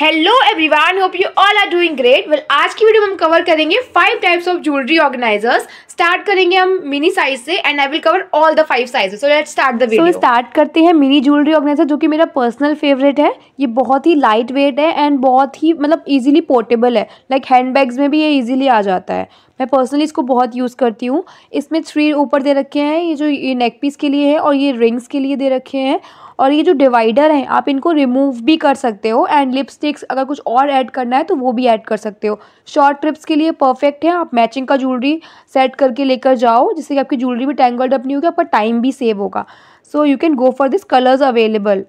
hello everyone hope you all are doing great well आज की video में हम कवर करेंगे five types of jewellery organisers start करेंगे हम मिनी साइज से and I will cover all the five size so let start the video so start करते हैं मिनी ज्वेलरी ऑर्गेनाइजर जो कि मेरा पर्सनल फेवरेट है ये बहुत ही लाइट वेट है एंड बहुत ही मतलब ईजिली पोर्टेबल है लाइक हैंड हैंडबैग्स में भी ये ईजिली आ जाता है मैं पर्सनली इसको बहुत यूज़ करती हूँ इसमें थ्री ऊपर दे रखे हैं ये जो ये नेक पीस के लिए है और ये रिंग्स के लिए दे रखे हैं और ये जो डिवाइडर हैं आप इनको रिमूव भी कर सकते हो एंड लिपस्टिक्स अगर कुछ और ऐड करना है तो वो भी ऐड कर सकते हो शॉर्ट ट्रिप्स के लिए परफेक्ट है आप मैचिंग का ज्वेलरी सेट करके लेकर जाओ जिससे कि आपकी ज्वेलरी भी टैंगल्ड अप नहीं होगी आपका टाइम भी सेव होगा so you can go for this colours available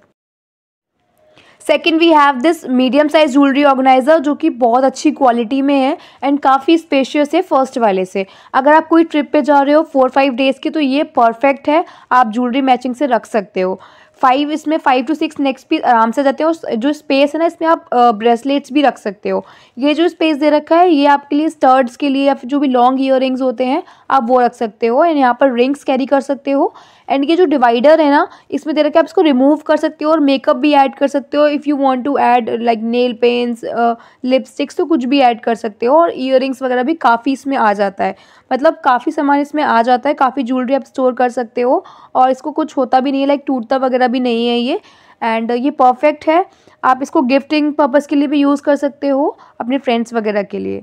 second we have this medium size jewellery organiser जो कि बहुत अच्छी क्वालिटी में है एंड काफ़ी स्पेशियस है फर्स्ट वाले से अगर आप कोई ट्रिप पे जा रहे हो फोर फाइव डेज़ की तो ये परफेक्ट है आप ज्वेलरी मैचिंग से रख सकते हो फाइव इसमें फाइव टू सिक्स नेक्स्ट भी आराम से जाते हो जो स्पेस है ना इसमें आप ब्रेसलेट्स भी रख सकते हो ये जो स्पेस दे रखा है ये आपके लिए स्टर्ड्स के लिए या फिर जो भी लॉन्ग ईयर होते हैं आप वो रख सकते हो एंड यहाँ पर रिंग्स कैरी कर सकते हो एंड ये जो डिवाइडर है ना इसमें दे रखा है आप इसको रिमूव कर सकते हो और मेकअप भी ऐड कर सकते हो if you want to add like nail paints lipsticks तो कुछ भी ऐड कर सकते हो और ईयर वगैरह भी काफ़ी इसमें आ जाता है मतलब काफ़ी सामान इसमें आ जाता है काफ़ी ज्वेलरी आप स्टोर कर सकते हो और इसको कुछ होता भी नहीं है लाइक टूटता वगैरह वगैरह भी नहीं है ये एंड ये परफेक्ट है आप इसको गिफ्टिंग पर्पज़ के लिए भी यूज़ कर सकते हो अपने फ्रेंड्स वगैरह के लिए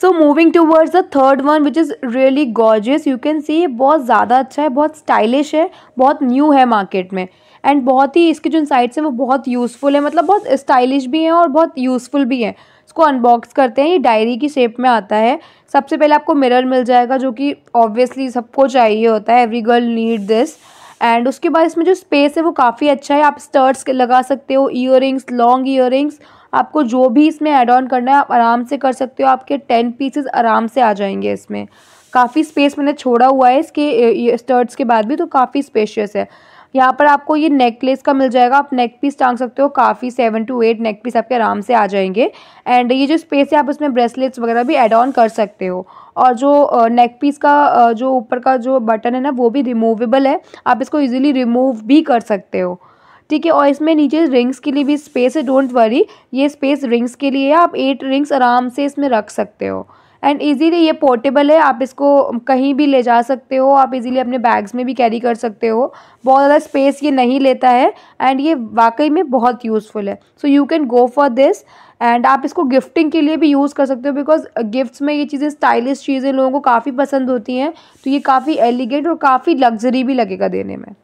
so moving towards the third one which is really gorgeous you can see ये बहुत ज़्यादा अच्छा है बहुत स्टाइलिश है बहुत न्यू है मार्केट में एंड बहुत ही इसके जो साइड्स हैं वो बहुत यूज़फुल है मतलब बहुत स्टाइलिश भी हैं और बहुत यूज़फुल भी हैं इसको अनबॉक्स करते हैं ये डायरी की शेप में आता है सबसे पहले आपको मिरर मिल जाएगा जो कि ऑब्वियसली सबको चाहिए होता है every girl need this and उसके बाद इसमें जो स्पेस है वो काफ़ी अच्छा है आप स्टर्ट्स लगा सकते हो ईयर लॉन्ग ईयर आपको जो भी इसमें एड ऑन करना है आप आराम से कर सकते हो आपके टेन पीसेस आराम से आ जाएंगे इसमें काफ़ी स्पेस मैंने छोड़ा हुआ है इसके स्टर्ट्स के बाद भी तो काफ़ी स्पेशियस है यहाँ पर आपको ये नेकलेस का मिल जाएगा आप नेक पीस टांग सकते हो काफ़ी seven to eight neck piece आपके आराम से आ जाएंगे एंड ये जो स्पेस है आप उसमें ब्रेसलेट्स वगैरह भी एड ऑन कर सकते हो और जो नेक पीस का जो ऊपर का जो बटन है ना वो भी रिमूवेबल है आप इसको ईजिली रिमूव भी कर सकते हो ठीक है और इसमें नीचे रिंग्स के लिए भी स्पेस है डोंट वरी ये स्पेस रिंग्स के लिए है आप एट रिंग्स आराम से इसमें रख सकते हो एंड इजीली ये पोर्टेबल है आप इसको कहीं भी ले जा सकते हो आप इजीली अपने बैग्स में भी कैरी कर सकते हो बहुत ज़्यादा स्पेस ये नहीं लेता है एंड ये वाकई में बहुत यूज़फुल है so you can go for this and आप इसको गिफ्टिंग के लिए भी यूज़ कर सकते हो बिकॉज गिफ्ट्स में ये चीज़ें स्टाइलिश चीज़ें लोगों को काफ़ी पसंद होती हैं तो ये काफ़ी एलिगेंट और काफ़ी लग्जरी भी लगेगा देने में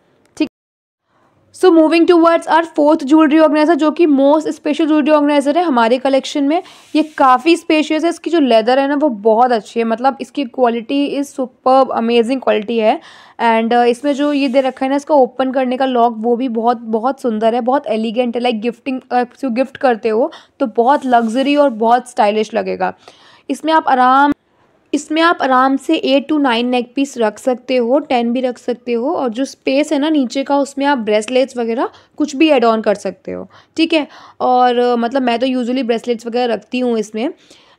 so moving towards our fourth jewellery organiser जो कि मोस्ट स्पेशल ज्वेलरी ऑर्गेनाइजर है हमारे कलेक्शन में ये काफ़ी स्पेशियस है इसकी जो लेदर है ना वो बहुत अच्छी है मतलब इसकी quality is super amazing quality है एंड uh, इसमें जो ये दे रखा है ना इसका ओपन करने का लॉक वो भी बहुत बहुत सुंदर है बहुत एलिगेंट है लाइक गिफ्टिंग गिफ्ट करते हो तो बहुत लग्जरी और बहुत स्टाइलिश लगेगा इसमें आप आराम इसमें आप आराम से eight to nine neck piece रख सकते हो टेन भी रख सकते हो और जो स्पेस है ना नीचे का उसमें आप ब्रेसलेट्स वगैरह कुछ भी एड ऑन कर सकते हो ठीक है और मतलब मैं तो यूजुअली ब्रेसलेट्स वगैरह रखती हूँ इसमें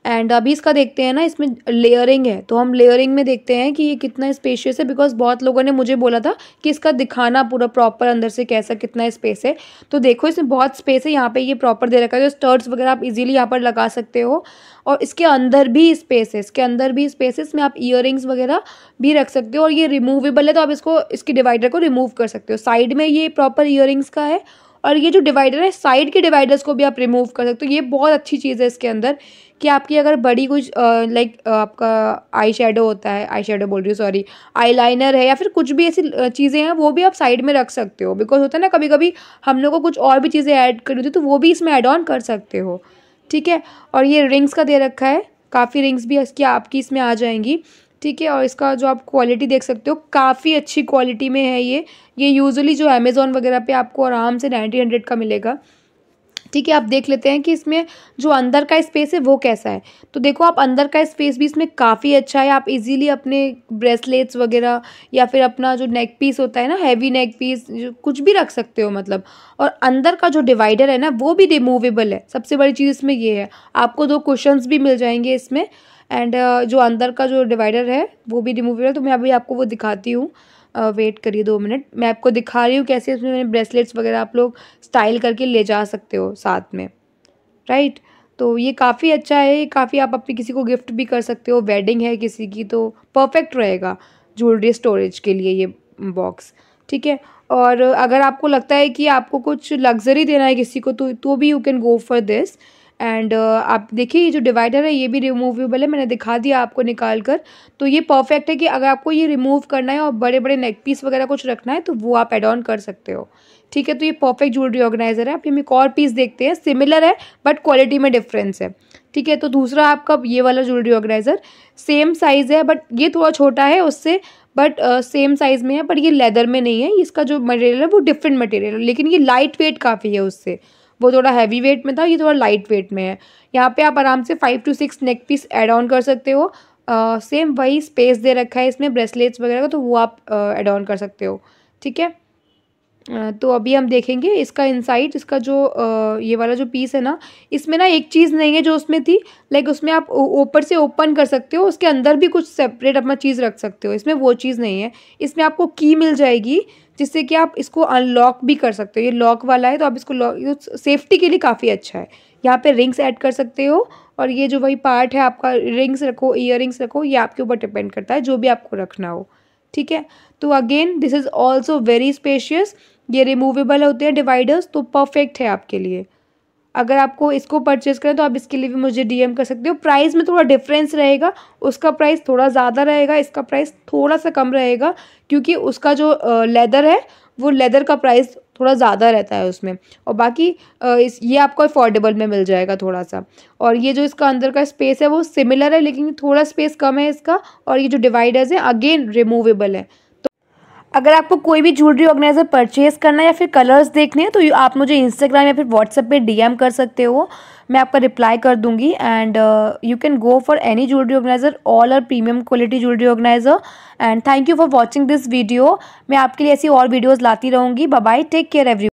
एंड अभी इसका देखते हैं ना इसमें लेयरिंग है तो हम लेयरिंग में देखते हैं कि ये कितना स्पेशियस है बिकॉज बहुत लोगों ने मुझे बोला था कि इसका दिखाना पूरा प्रॉपर अंदर से कैसा कितना स्पेस है तो देखो इसमें बहुत स्पेस है यहाँ पे ये प्रॉपर दे रखा है जो स्टर्ट्स वगैरह आप इजीली यहाँ पर लगा सकते हो और इसके अंदर भी स्पेस है इसके अंदर भी स्पेस है इसमें आप इयर वगैरह भी रख सकते हो और ये रिमूवेबल है तो आप इसको इसकी डिवाइडर को रिमूव कर सकते हो साइड में ये प्रॉपर इयर का है और ये जो डिवाइडर है साइड के डिवाइडर्स को भी आप रिमूव कर सकते हो ये बहुत अच्छी चीज़ है इसके अंदर कि आपकी अगर बड़ी कुछ लाइक आपका आई शेडो होता है आई शेडो बोल रही हूँ सॉरी आई लाइनर है या फिर कुछ भी ऐसी चीज़ें हैं वो भी आप साइड में रख सकते हो बिकॉज होता है ना कभी कभी हम लोग को कुछ और भी चीज़ें ऐड करनी होती तो वो भी इसमें ऐड ऑन कर सकते हो ठीक है और ये रिंग्स का दे रखा है काफ़ी रिंग्स भी इसकी आपकी इसमें आ जाएंगी ठीक है और इसका जो आप क्वालिटी देख सकते हो काफ़ी अच्छी क्वालिटी में है ये ये यूजुअली जो अमेज़ोन वगैरह पे आपको आराम से नाइन्टी हंड्रेड का मिलेगा ठीक है आप देख लेते हैं कि इसमें जो अंदर का स्पेस है वो कैसा है तो देखो आप अंदर का स्पेस भी इसमें काफ़ी अच्छा है आप इजीली अपने ब्रेसलेट्स वगैरह या फिर अपना जो नेक पीस होता है ना हैवी नेक पीस कुछ भी रख सकते हो मतलब और अंदर का जो डिवाइडर है ना वो भी रिमूवेबल है सबसे बड़ी चीज़ इसमें ये है आपको दो क्वेश्चन भी मिल जाएंगे इसमें एंड uh, जो अंदर का जो डिवाइडर है वो भी रिमूव है तो मैं अभी आपको वो दिखाती हूँ वेट uh, करिए दो मिनट मैं आपको दिखा रही हूँ कैसे उसमें मैंने ब्रेसलेट्स वगैरह आप लोग स्टाइल करके ले जा सकते हो साथ में राइट तो ये काफ़ी अच्छा है ये काफ़ी आप अपनी किसी को गिफ्ट भी कर सकते हो वेडिंग है किसी की तो परफेक्ट रहेगा ज्वेलरी स्टोरेज के लिए ये बॉक्स ठीक है और अगर आपको लगता है कि आपको कुछ लग्जरी देना है किसी को तो तो भी you can go for this and uh, आप देखिए ये जो डिवाइडर है ये भी रिमूवेबल है मैंने दिखा दिया आपको निकाल कर तो ये परफेक्ट है कि अगर आपको ये रिमूव करना है और बड़े बड़े नेक पीस वगैरह कुछ रखना है तो वो आप एड ऑन कर सकते हो ठीक है तो ये परफेक्ट ज्वेलरी ऑर्गेनाइजर है आप हम एक और पीस देखते हैं सिमिलर है बट क्वालिटी में डिफरेंस है ठीक है तो दूसरा आपका ये वाला ज्वेलरी ऑर्गेनाइजर सेम साइज़ है बट ये थोड़ा छोटा है उससे बट सेम साइज़ में है बट ये लेदर में नहीं है इसका जो मटेरियल है वो डिफरेंट मटेरियल है लेकिन ये लाइट वेट काफ़ी है उससे वो थोड़ा हैवी वेट में था ये थोड़ा लाइट वेट में है यहाँ पे आप आराम से five to six neck piece add on कर सकते हो सेम uh, वही स्पेस दे रखा है इसमें ब्रेसलेट्स वगैरह का तो वो आप एड uh, ऑन कर सकते हो ठीक है तो अभी हम देखेंगे इसका इनसाइड इसका जो ये वाला जो पीस है ना इसमें ना एक चीज़ नहीं है जो उसमें थी लाइक उसमें आप ऊपर से ओपन कर सकते हो उसके अंदर भी कुछ सेपरेट अपना चीज़ रख सकते हो इसमें वो चीज़ नहीं है इसमें आपको की मिल जाएगी जिससे कि आप इसको अनलॉक भी कर सकते हो ये लॉक वाला है तो आप इसको लॉक सेफ्टी के लिए काफ़ी अच्छा है यहाँ पे रिंग्स ऐड कर सकते हो और ये जो वही पार्ट है आपका रिंग्स रखो ईयर रखो ये आपके ऊपर डिपेंड करता है जो भी आपको रखना हो ठीक है तो again this is also very spacious ये रिमूवेबल होते हैं डिवाइडर्स तो परफेक्ट है आपके लिए अगर आपको इसको परचेज़ करें तो आप इसके लिए भी मुझे डीएम कर सकते हो प्राइस में थोड़ा डिफरेंस रहेगा उसका प्राइस थोड़ा ज़्यादा रहेगा इसका प्राइस थोड़ा सा कम रहेगा क्योंकि उसका जो लेदर है वो लेदर का प्राइस थोड़ा ज़्यादा रहता है उसमें और बाकी इस ये आपको अफोर्डेबल में मिल जाएगा थोड़ा सा और ये जो इसका अंदर का स्पेस है वो सिमिलर है लेकिन थोड़ा स्पेस कम है इसका और ये जो डिवाइडर्स हैं अगेन रिमूवेबल है अगर आपको कोई भी ज्वेलरी ऑर्गेनाइज़र परचेज़ करना है या फिर कलर्स देखने हैं तो आप मुझे इंस्टाग्राम या फिर व्हाट्सएप पे डीएम कर सकते हो मैं आपका रिप्लाई कर दूंगी and you can go for any jewellery organiser all और premium quality jewellery organiser and thank you for watching this video मैं आपके लिए ऐसी और वीडियोज़ लाती रहूँगी बाय टेक केयर एवरी